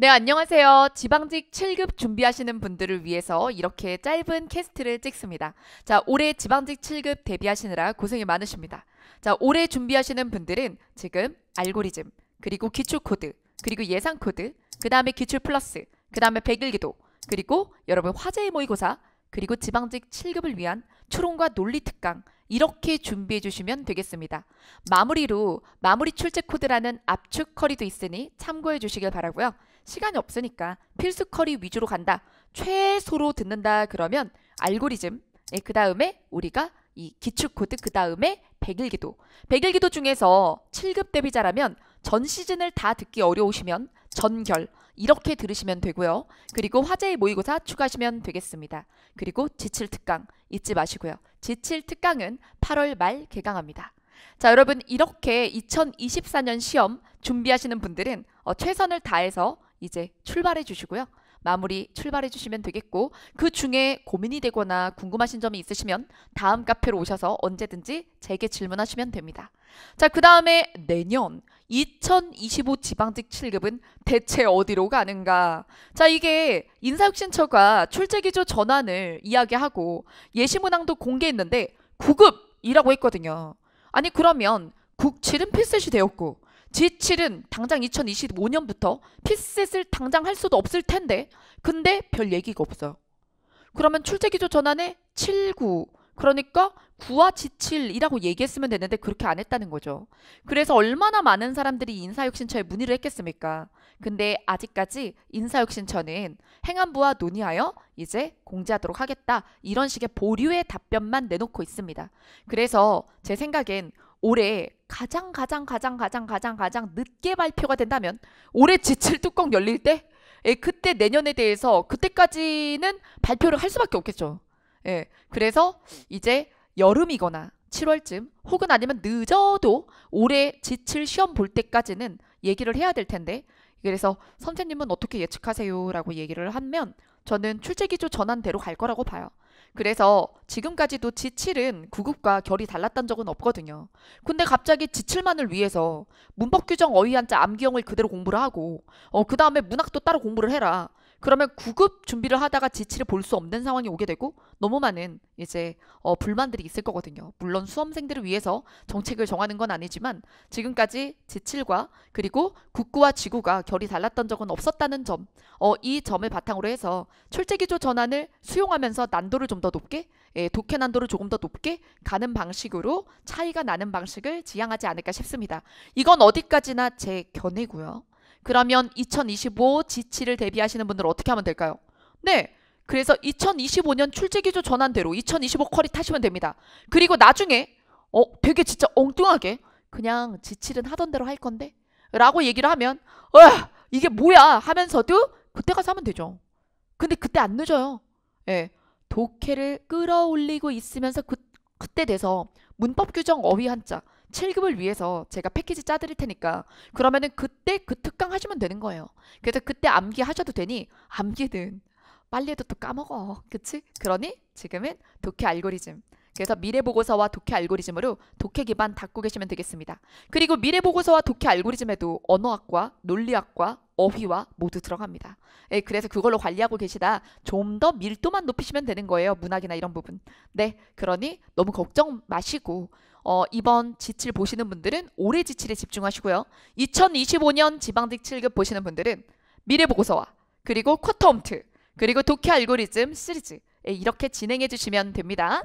네, 안녕하세요. 지방직 7급 준비하시는 분들을 위해서 이렇게 짧은 캐스트를 찍습니다. 자, 올해 지방직 7급 대비하시느라 고생이 많으십니다. 자, 올해 준비하시는 분들은 지금 알고리즘, 그리고 기출 코드, 그리고 예상 코드, 그 다음에 기출 플러스, 그 다음에 100일 기도, 그리고 여러분 화제의 모의고사, 그리고 지방직 7급을 위한 추론과 논리 특강, 이렇게 준비해 주시면 되겠습니다. 마무리로 마무리 출제 코드라는 압축 커리도 있으니 참고해 주시길 바라고요. 시간이 없으니까 필수 커리 위주로 간다. 최소로 듣는다 그러면 알고리즘 예, 그 다음에 우리가 이 기축코드 그 다음에 백일기도 백일기도 중에서 7급 대비자라면 전 시즌을 다 듣기 어려우시면 전결 이렇게 들으시면 되고요. 그리고 화제의 모의고사 추가하시면 되겠습니다. 그리고 지칠 특강 잊지 마시고요. 지칠 특강은 8월 말 개강합니다. 자 여러분 이렇게 2024년 시험 준비하시는 분들은 어, 최선을 다해서 이제 출발해 주시고요. 마무리 출발해 주시면 되겠고 그 중에 고민이 되거나 궁금하신 점이 있으시면 다음 카페로 오셔서 언제든지 제게 질문하시면 됩니다. 자, 그 다음에 내년 2025 지방직 7급은 대체 어디로 가는가? 자, 이게 인사혁신처가 출제기조 전환을 이야기하고 예시문항도 공개했는데 9급이라고 했거든요. 아니 그러면 국 7은 필셋이 되었고 G7은 당장 2025년부터 피셋을 당장 할 수도 없을 텐데 근데 별 얘기가 없어요. 그러면 출제기조 전환에 7, 9 그러니까 9와 G7이라고 얘기했으면 되는데 그렇게 안 했다는 거죠. 그래서 얼마나 많은 사람들이 인사혁신처에 문의를 했겠습니까? 근데 아직까지 인사혁신처는 행안부와 논의하여 이제 공지하도록 하겠다. 이런 식의 보류의 답변만 내놓고 있습니다. 그래서 제 생각엔 올해 가장 가장 가장 가장 가장 가장 늦게 발표가 된다면 올해 지칠 뚜껑 열릴 때 예, 그때 내년에 대해서 그때까지는 발표를 할 수밖에 없겠죠. 예. 그래서 이제 여름이거나 7월쯤 혹은 아니면 늦어도 올해 지칠 시험 볼 때까지는 얘기를 해야 될 텐데 그래서 선생님은 어떻게 예측하세요? 라고 얘기를 하면 저는 출제기조 전환대로 갈 거라고 봐요. 그래서 지금까지도 지칠은 구급과 결이 달랐던 적은 없거든요. 근데 갑자기 지칠만을 위해서 문법 규정 어휘 한자 암기형을 그대로 공부를 하고 어, 그 다음에 문학도 따로 공부를 해라. 그러면 구급 준비를 하다가 지치를 볼 수 없는 상황이 오게 되고 너무 많은 이제 어, 불만들이 있을 거거든요. 물론 수험생들을 위해서 정책을 정하는 건 아니지만 지금까지 지칠과 그리고 국구와 지구가 결이 달랐던 적은 없었다는 점, 어, 이 점을 바탕으로 해서 출제기조 전환을 수용하면서 난도를 좀 더 높게, 예, 독해 난도를 조금 더 높게 가는 방식으로 차이가 나는 방식을 지향하지 않을까 싶습니다. 이건 어디까지나 제 견해고요. 그러면 2025 지치를 대비하시는 분들은 어떻게 하면 될까요? 네. 그래서 2025년 출제기조 전환대로 2025 쿼리 타시면 됩니다. 그리고 나중에 어 되게 진짜 엉뚱하게 그냥 지칠은 하던 대로 할 건데 라고 얘기를 하면 어 이게 뭐야 하면서도 그때 가서 하면 되죠. 근데 그때 안 늦어요. 예. 독해를 끌어올리고 있으면서 그, 그때 돼서 문법 규정 어휘 한자 7급을 위해서 제가 패키지 짜드릴 테니까 그러면은 그때 그 특강 하시면 되는 거예요. 그래서 그때 암기 하셔도 되니 암기는 빨리 해도 또 까먹어. 그치? 그러니 지금은 독해 알고리즘. 그래서 미래보고서와 독해 알고리즘으로 독해 기반 닦고 계시면 되겠습니다. 그리고 미래보고서와 독해 알고리즘에도 언어학과, 논리학과, 어휘와 모두 들어갑니다. 예, 그래서 그걸로 관리하고 계시다. 좀 더 밀도만 높이시면 되는 거예요. 문학이나 이런 부분. 네, 그러니 너무 걱정 마시고 어, 이번 지칠 보시는 분들은 올해 지칠에 집중하시고요. 2025년 지방직 7급 보시는 분들은 미래 보고서와 그리고 쿼터홈트 그리고 도쿄 알고리즘 시리즈 예, 이렇게 진행해 주시면 됩니다.